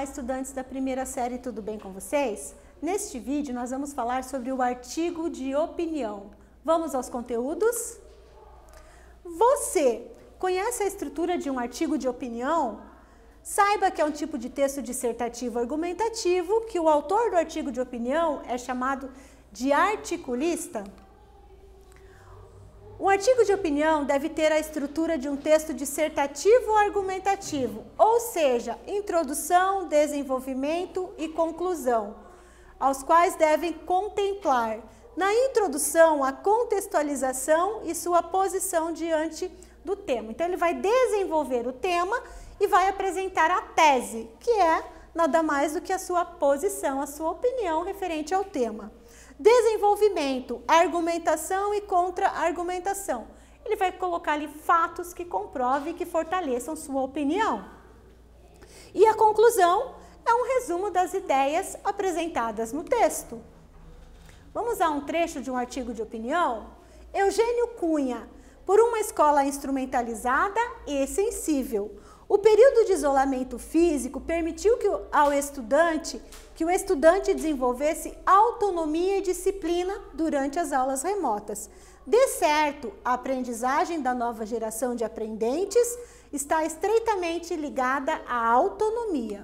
Olá, estudantes da primeira série, tudo bem com vocês? Neste vídeo nós vamos falar sobre o artigo de opinião. Vamos aos conteúdos? Você conhece a estrutura de um artigo de opinião? Saiba que é um tipo de texto dissertativo argumentativo que o autor do artigo de opinião é chamado de articulista. Um artigo de opinião deve ter a estrutura de um texto dissertativo ou argumentativo, ou seja, introdução, desenvolvimento e conclusão, aos quais devem contemplar, na introdução, a contextualização e sua posição diante do tema. Então, ele vai desenvolver o tema e vai apresentar a tese, que é nada mais do que a sua posição, a sua opinião referente ao tema. Desenvolvimento, argumentação e contra-argumentação. Ele vai colocar ali fatos que comprovem e que fortaleçam sua opinião. E a conclusão é um resumo das ideias apresentadas no texto. Vamos a um trecho de um artigo de opinião? Eugênio Cunha, por uma escola instrumentalizada e sensível, o período de isolamento físico permitiu que ao estudante que o estudante desenvolvesse autonomia e disciplina durante as aulas remotas. De certo, a aprendizagem da nova geração de aprendentes está estreitamente ligada à autonomia.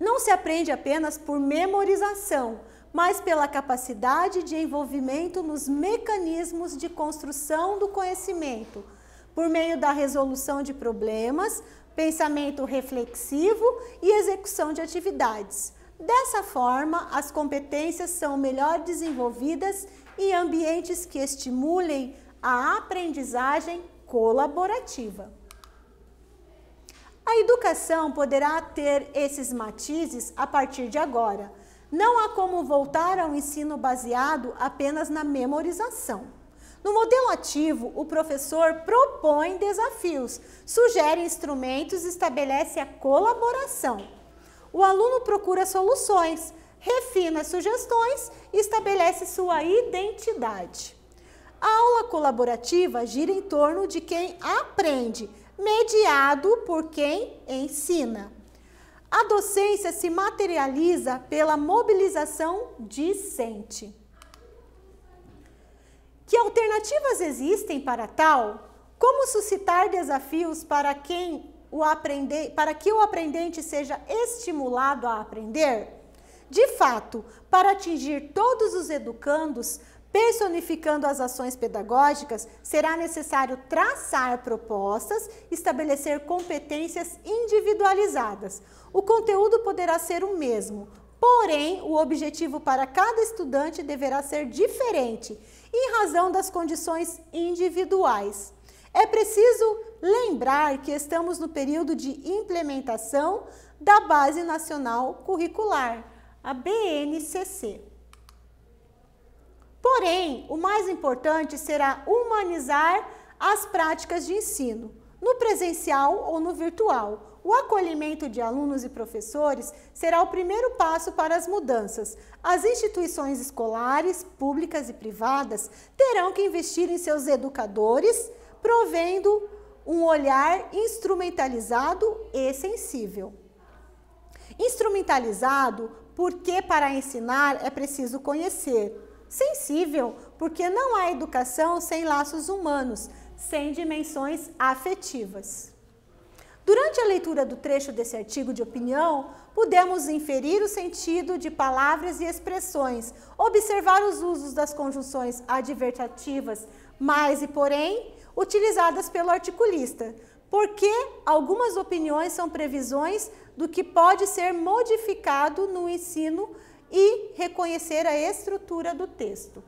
Não se aprende apenas por memorização, mas pela capacidade de envolvimento nos mecanismos de construção do conhecimento por meio da resolução de problemas, pensamento reflexivo e execução de atividades. Dessa forma, as competências são melhor desenvolvidas em ambientes que estimulem a aprendizagem colaborativa. A educação poderá ter esses matizes a partir de agora. Não há como voltar ao ensino baseado apenas na memorização. No modelo ativo, o professor propõe desafios, sugere instrumentos e estabelece a colaboração. O aluno procura soluções, refina sugestões e estabelece sua identidade. A aula colaborativa gira em torno de quem aprende, mediado por quem ensina. A docência se materializa pela mobilização discente. Que alternativas existem para tal? Como suscitar desafios para quem o aprender, para que o aprendente seja estimulado a aprender? De fato, para atingir todos os educandos, personificando as ações pedagógicas, será necessário traçar propostas, estabelecer competências individualizadas. O conteúdo poderá ser o mesmo, porém, o objetivo para cada estudante deverá ser diferente em razão das condições individuais. É preciso lembrar que estamos no período de implementação da Base Nacional Curricular, a BNCC. Porém, o mais importante será humanizar as práticas de ensino no presencial ou no virtual. O acolhimento de alunos e professores será o primeiro passo para as mudanças. As instituições escolares, públicas e privadas, terão que investir em seus educadores, provendo um olhar instrumentalizado e sensível. Instrumentalizado, porque para ensinar é preciso conhecer. Sensível, porque não há educação sem laços humanos, sem dimensões afetivas. Durante a leitura do trecho desse artigo de opinião, pudemos inferir o sentido de palavras e expressões, observar os usos das conjunções advertativas mais e porém utilizadas pelo articulista, porque algumas opiniões são previsões do que pode ser modificado no ensino e reconhecer a estrutura do texto.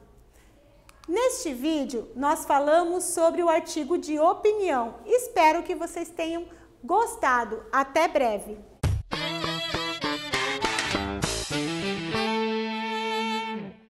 Neste vídeo, nós falamos sobre o artigo de opinião. Espero que vocês tenham gostado. Até breve!